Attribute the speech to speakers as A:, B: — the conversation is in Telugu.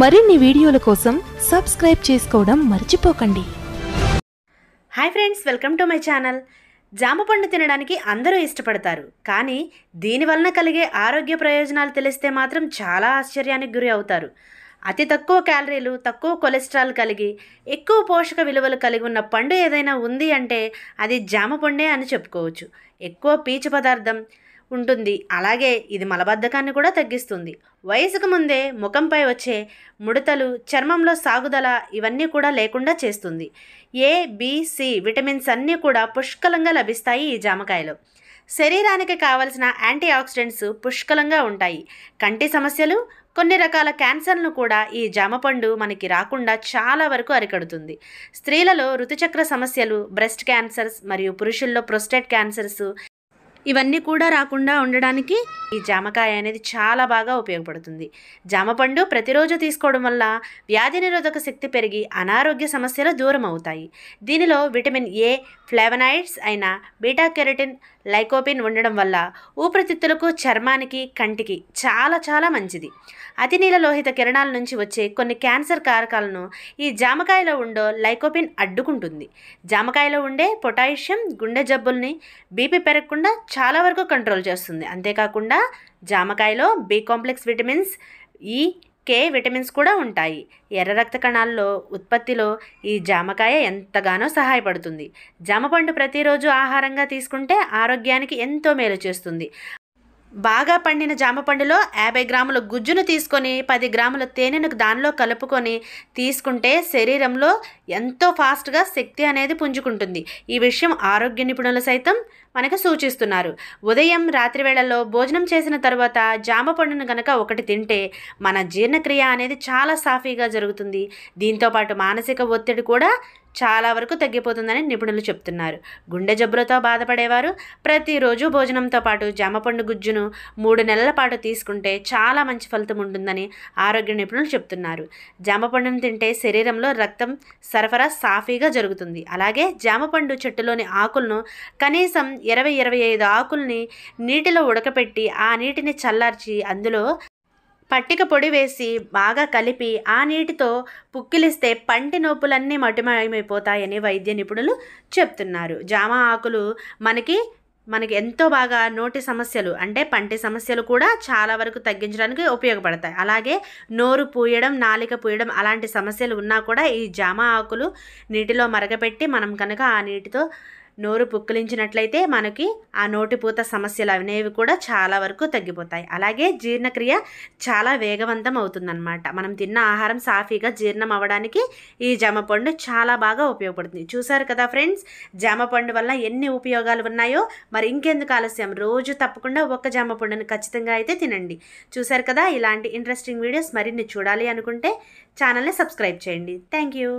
A: మరిన్ని వీడియోల కోసం సబ్స్క్రైబ్ చేసుకోవడం మర్చిపోకండి hi friends welcome to my channel జామ పండు తినడానికి అందరూ ఇష్టపడతారు కానీ దీనివలన కలిగే ఆరోగ్య ప్రయోజనాలు తెలిస్తే మాత్రం చాలా ఆశ్చర్యానికి గురి అవుతారు అతి తక్కువ క్యాలరీలు తక్కువ కొలెస్ట్రాల్ కలిగి ఎక్కువ పోషక విలువలు కలిగి ఉన్న పండు ఏదైనా ఉంది అంటే అది జామ పండే అని చెప్పుకోవచ్చు ఎక్కువ పీచు పదార్థం ఉంటుంది అలాగే ఇది మలబద్ధకాన్ని కూడా తగ్గిస్తుంది వయసుకు ముందే ముఖంపై వచ్చే ముడతలు చర్మంలో సాగుదల ఇవన్నీ కూడా లేకుండా చేస్తుంది ఏ సి విటమిన్స్ అన్నీ కూడా పుష్కలంగా లభిస్తాయి ఈ జామకాయలో శరీరానికి కావలసిన యాంటీ ఆక్సిడెంట్స్ పుష్కలంగా ఉంటాయి కంటి సమస్యలు కొన్ని రకాల క్యాన్సర్ను కూడా ఈ జామపండు మనకి రాకుండా చాలా వరకు అరికడుతుంది స్త్రీలలో ఋతుచక్ర సమస్యలు బ్రెస్ట్ క్యాన్సర్స్ మరియు పురుషుల్లో ప్రొస్టేట్ క్యాన్సర్స్ ఇవన్నీ కూడా రాకుండా ఉండడానికి ఈ జామకాయ అనేది చాలా బాగా ఉపయోగపడుతుంది జామ పండు ప్రతిరోజు తీసుకోవడం వల్ల వ్యాధి నిరోధక శక్తి పెరిగి అనారోగ్య సమస్యలు దూరం అవుతాయి దీనిలో విటమిన్ ఏ ఫ్లేవనాయిడ్స్ అయిన బీటా కెరటిన్ లైకోపిన్ ఉండడం వల్ల ఊపిరితిత్తులకు చర్మానికి కంటికి చాలా చాలా మంచిది నీళ్ళ లోహిత కిరణాల నుంచి వచ్చే కొన్ని క్యాన్సర్ కారకాలను ఈ జామకాయలో ఉండో లైకోపిన్ అడ్డుకుంటుంది జామకాయలో ఉండే పొటాషియం గుండె జబ్బుల్ని బీపీ పెరగకుండా చాలా వరకు కంట్రోల్ చేస్తుంది అంతేకాకుండా జామకాయలో బీ కాంప్లెక్స్ విటమిన్స్ ఈ కే విటమిన్స్ కూడా ఉంటాయి ఎర్ర రక్త కణాల్లో ఉత్పత్తిలో ఈ జామకాయ ఎంతగానో సహాయపడుతుంది జామ పండు ప్రతిరోజు ఆహారంగా తీసుకుంటే ఆరోగ్యానికి ఎంతో మేలు చేస్తుంది బాగా పండిన జామ పండులో యాభై గ్రాముల గుజ్జును తీసుకొని పది గ్రాముల తేనెను దానిలో కలుపుకొని తీసుకుంటే శరీరంలో ఎంతో ఫాస్ట్గా శక్తి అనేది పుంజుకుంటుంది ఈ విషయం ఆరోగ్య నిపుణులు సైతం మనకు సూచిస్తున్నారు ఉదయం రాత్రి వేళల్లో భోజనం చేసిన తర్వాత జామ పండును కనుక ఒకటి తింటే మన జీర్ణక్రియ అనేది చాలా సాఫీగా జరుగుతుంది దీంతోపాటు మానసిక ఒత్తిడి కూడా చాలా వరకు తగ్గిపోతుందని నిపుణులు చెప్తున్నారు గుండె జబ్బులతో బాధపడేవారు ప్రతిరోజు భోజనంతో పాటు జామపండు గుజ్జును మూడు నెలల పాటు తీసుకుంటే చాలా మంచి ఫలితం ఉంటుందని ఆరోగ్య నిపుణులు చెప్తున్నారు జామపండును తింటే శరీరంలో రక్తం సరఫరా సాఫీగా జరుగుతుంది అలాగే జామపండు చెట్టులోని ఆకులను కనీసం ఇరవై ఇరవై ఐదు ఆకుల్ని నీటిలో ఉడకపెట్టి ఆ నీటిని చల్లార్చి అందులో పట్టిక పొడి వేసి బాగా కలిపి ఆ నీటితో పుక్కిలిస్తే పంటి నొప్పులన్నీ మటిమయమైపోతాయని వైద్య నిపుణులు చెప్తున్నారు జామ ఆకులు మనకి మనకి ఎంతో బాగా నోటి సమస్యలు అంటే పంటి సమస్యలు కూడా చాలా వరకు తగ్గించడానికి ఉపయోగపడతాయి అలాగే నోరు పూయడం నాలిక పూయడం అలాంటి సమస్యలు ఉన్నా కూడా ఈ జామ ఆకులు నీటిలో మరగపెట్టి మనం కనుక ఆ నీటితో నోరు పుక్కిలించినట్లయితే మనకి ఆ నోటిపూత సమస్యలు అనేవి కూడా చాలా వరకు తగ్గిపోతాయి అలాగే జీర్ణక్రియ చాలా వేగవంతం అవుతుందన్నమాట మనం తిన్న ఆహారం సాఫీగా జీర్ణం అవ్వడానికి ఈ జామ పండు చాలా బాగా ఉపయోగపడుతుంది చూసారు కదా ఫ్రెండ్స్ జామ పండు వల్ల ఎన్ని ఉపయోగాలు ఉన్నాయో మరి ఇంకెందుకు ఆలస్యం రోజు తప్పకుండా ఒక్క జామ పండుని ఖచ్చితంగా అయితే తినండి చూసారు కదా ఇలాంటి ఇంట్రెస్టింగ్ వీడియోస్ మరిన్ని చూడాలి అనుకుంటే ఛానల్ని సబ్స్క్రైబ్ చేయండి థ్యాంక్ యూ